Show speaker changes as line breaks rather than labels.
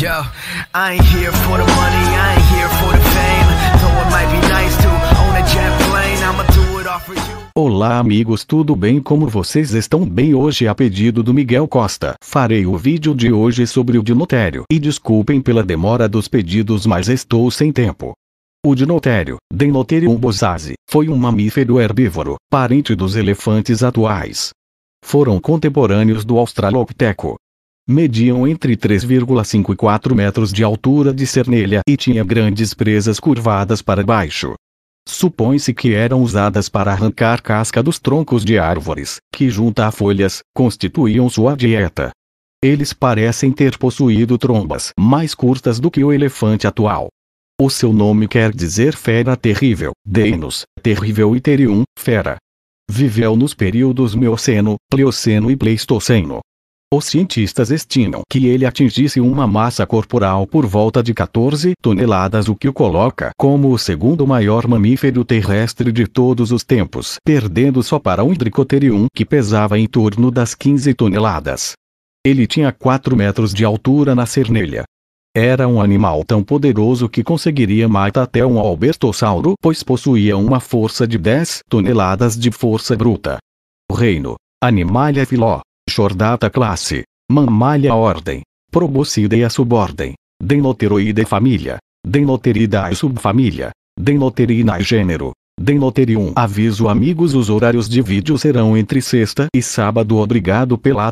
Yo, I ain't here for the money, I ain't here for the fame. Though it might be nice to own a jet plane, I'ma do it all for
you. Olá amigos, tudo bem? Como vocês estão bem hoje? A pedido do Miguel Costa, farei o vídeo de hoje sobre o dinotério. E desculpem pela demora dos pedidos, mas estou sem tempo. O dinotério, Denoterium bozazi, foi um mamífero herbívoro, parente dos elefantes atuais. Foram contemporâneos do Australopteco, mediam entre 3,5 e 4 metros de altura de cernelha e tinha grandes presas curvadas para baixo. Supõe-se que eram usadas para arrancar casca dos troncos de árvores, que junto a folhas, constituíam sua dieta. Eles parecem ter possuído trombas mais curtas do que o elefante atual. O seu nome quer dizer fera terrível, Deinos, terrível e terium, fera. Viveu nos períodos Mioceno, Plioceno e Pleistoceno. Os cientistas estimam que ele atingisse uma massa corporal por volta de 14 toneladas, o que o coloca como o segundo maior mamífero terrestre de todos os tempos, perdendo só para um Dricoterium que pesava em torno das 15 toneladas. Ele tinha 4 metros de altura na cernelha. Era um animal tão poderoso que conseguiria matar até um albertossauro, pois possuía uma força de 10 toneladas de força bruta. Reino Animalia é Filó Chordata classe. Mamalha ordem. a subordem. denoteroide família. Denoteridae subfamília. Denoterinae gênero. Denoterium. Aviso amigos os horários de vídeo serão entre sexta e sábado obrigado pela